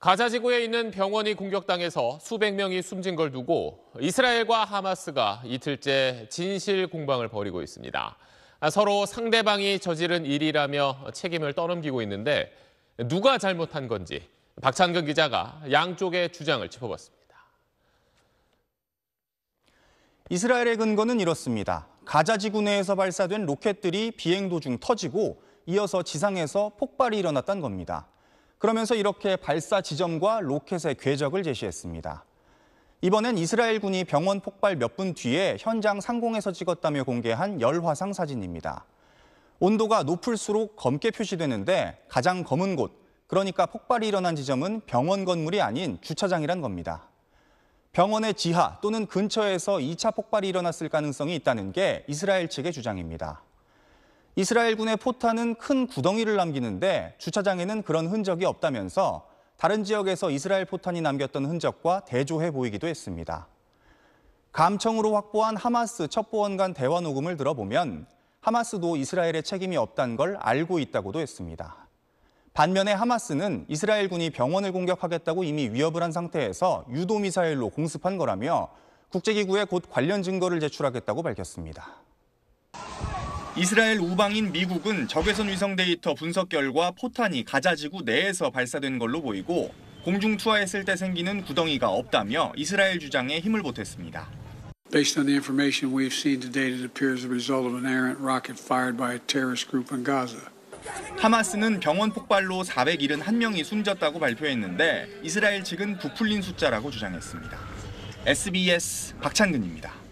가자지구에 있는 병원이 공격당해서 수백 명이 숨진 걸 두고 이스라엘과 하마스가 이틀째 진실 공방을 벌이고 있습니다. 서로 상대방이 저지른 일이라며 책임을 떠넘기고 있는데 누가 잘못한 건지 박찬근 기자가 양쪽의 주장을 짚어봤습니다. 이스라엘의 근거는 이렇습니다. 가자지구 내에서 발사된 로켓들이 비행 도중 터지고 이어서 지상에서 폭발이 일어났단 겁니다. 그러면서 이렇게 발사 지점과 로켓의 궤적을 제시했습니다. 이번엔 이스라엘 군이 병원 폭발 몇 분 뒤에 현장 상공에서 찍었다며 공개한 열화상 사진입니다. 온도가 높을수록 검게 표시되는데 가장 검은 곳, 그러니까 폭발이 일어난 지점은 병원 건물이 아닌 주차장이란 겁니다. 병원의 지하 또는 근처에서 2차 폭발이 일어났을 가능성이 있다는 게 이스라엘 측의 주장입니다. 이스라엘군의 포탄은 큰 구덩이를 남기는데 주차장에는 그런 흔적이 없다면서 다른 지역에서 이스라엘 포탄이 남겼던 흔적과 대조해 보이기도 했습니다. 감청으로 확보한 하마스 첩보원 간 대화 녹음을 들어보면 하마스도 이스라엘의 책임이 없다는 걸 알고 있다고도 했습니다. 반면에 하마스는 이스라엘군이 병원을 공격하겠다고 이미 위협을 한 상태에서 유도미사일로 공습한 거라며 국제기구에 곧 관련 증거를 제출하겠다고 밝혔습니다. 이스라엘 우방인 미국은 적외선 위성 데이터 분석 결과 포탄이 가자지구 내에서 발사된 걸로 보이고 공중 투하했을 때 생기는 구덩이가 없다며 이스라엘 주장에 힘을 보탰습니다. Based on the information we've seen to date, it appears the result of an errant rocket fired by a terrorist group in Gaza. 하마스는 병원 폭발로 471명이 숨졌다고 발표했는데 이스라엘 측은 부풀린 숫자라고 주장했습니다. SBS 박찬근입니다.